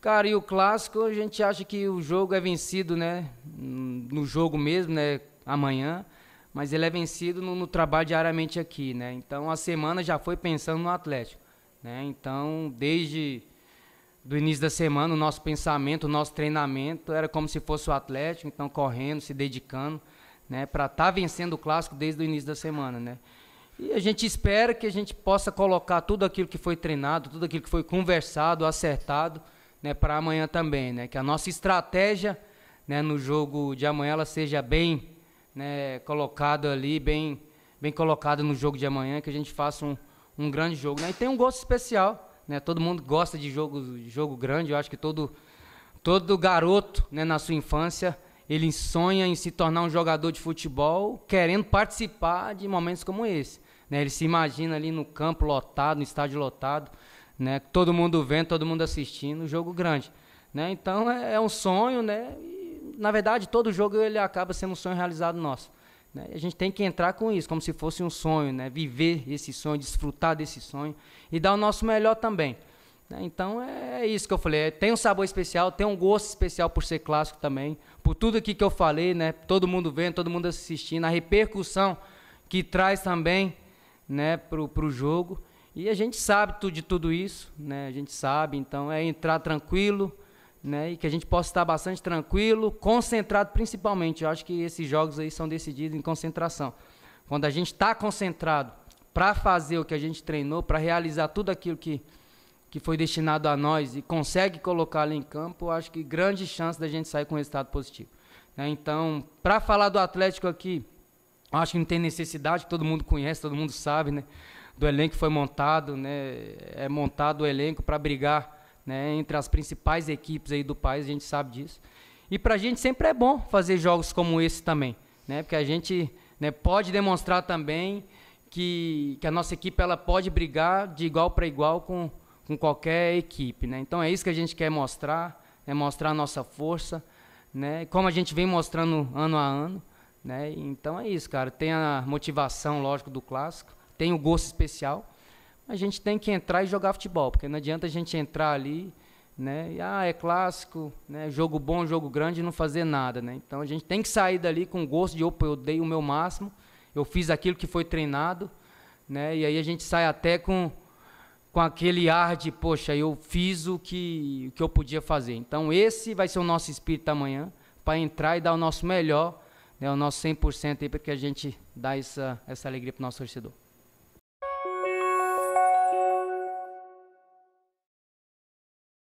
Cara, e o clássico, a gente acha que o jogo é vencido, né? No jogo mesmo, né? Amanhã. Mas ele é vencido no, no trabalho diariamente aqui, né? Então a semana já foi pensando no Atlético, né? Então, desde do início da semana, o nosso pensamento, o nosso treinamento era como se fosse o Atlético, então correndo, se dedicando, né, para estar tá vencendo o clássico desde o início da semana, né? E a gente espera que a gente possa colocar tudo aquilo que foi treinado, tudo aquilo que foi conversado, acertado, né, para amanhã também, né? Que a nossa estratégia, né, no jogo de amanhã ela seja bem, né, colocada ali, bem, bem colocada no jogo de amanhã, que a gente faça um, um grande jogo, né? E tem um gosto especial, né? Todo mundo gosta de jogo, jogo grande. Eu acho que todo todo garoto, né, na sua infância, ele sonha em se tornar um jogador de futebol, querendo participar de momentos como esse. Né? Ele se imagina ali no campo lotado, no estádio lotado, né? Todo mundo vendo, todo mundo assistindo, um jogo grande, né? Então é, é um sonho, né? E, na verdade, todo jogo ele acaba sendo um sonho realizado nosso. Né? A gente tem que entrar com isso, como se fosse um sonho, né? Viver esse sonho, desfrutar desse sonho e dar o nosso melhor também. Né? Então é, é isso que eu falei. É, tem um sabor especial, tem um gosto especial por ser clássico também, por tudo aqui que eu falei, né? Todo mundo vendo, todo mundo assistindo, a repercussão que traz também, né? o jogo. E a gente sabe de tudo isso, né? A gente sabe, então é entrar tranquilo, né? E que a gente possa estar bastante tranquilo, concentrado principalmente. Eu acho que esses jogos aí são decididos em concentração. Quando a gente está concentrado para fazer o que a gente treinou, para realizar tudo aquilo que, que foi destinado a nós e consegue colocar ali em campo, eu acho que grande chance da gente sair com um resultado positivo. Né? Então, para falar do Atlético aqui, acho que não tem necessidade, todo mundo conhece, todo mundo sabe, né? do elenco foi montado, né? É montado o elenco para brigar, né? Entre as principais equipes aí do país, a gente sabe disso. E para a gente sempre é bom fazer jogos como esse também, né? Porque a gente né, pode demonstrar também que, que a nossa equipe ela pode brigar de igual para igual com, com qualquer equipe, né? Então é isso que a gente quer mostrar, né? mostrar a nossa força, né? Como a gente vem mostrando ano a ano, né? Então é isso, cara. Tem a motivação, lógico, do clássico tem um gosto especial. A gente tem que entrar e jogar futebol, porque não adianta a gente entrar ali, né? E, ah, é clássico, né? Jogo bom, jogo grande, e não fazer nada, né? Então a gente tem que sair dali com gosto de, opa, eu dei o meu máximo, eu fiz aquilo que foi treinado, né? E aí a gente sai até com com aquele ar de, poxa, eu fiz o que, o que eu podia fazer. Então, esse vai ser o nosso espírito amanhã, para entrar e dar o nosso melhor, né, o nosso 100% aí, para que a gente dá essa, essa alegria para o nosso torcedor.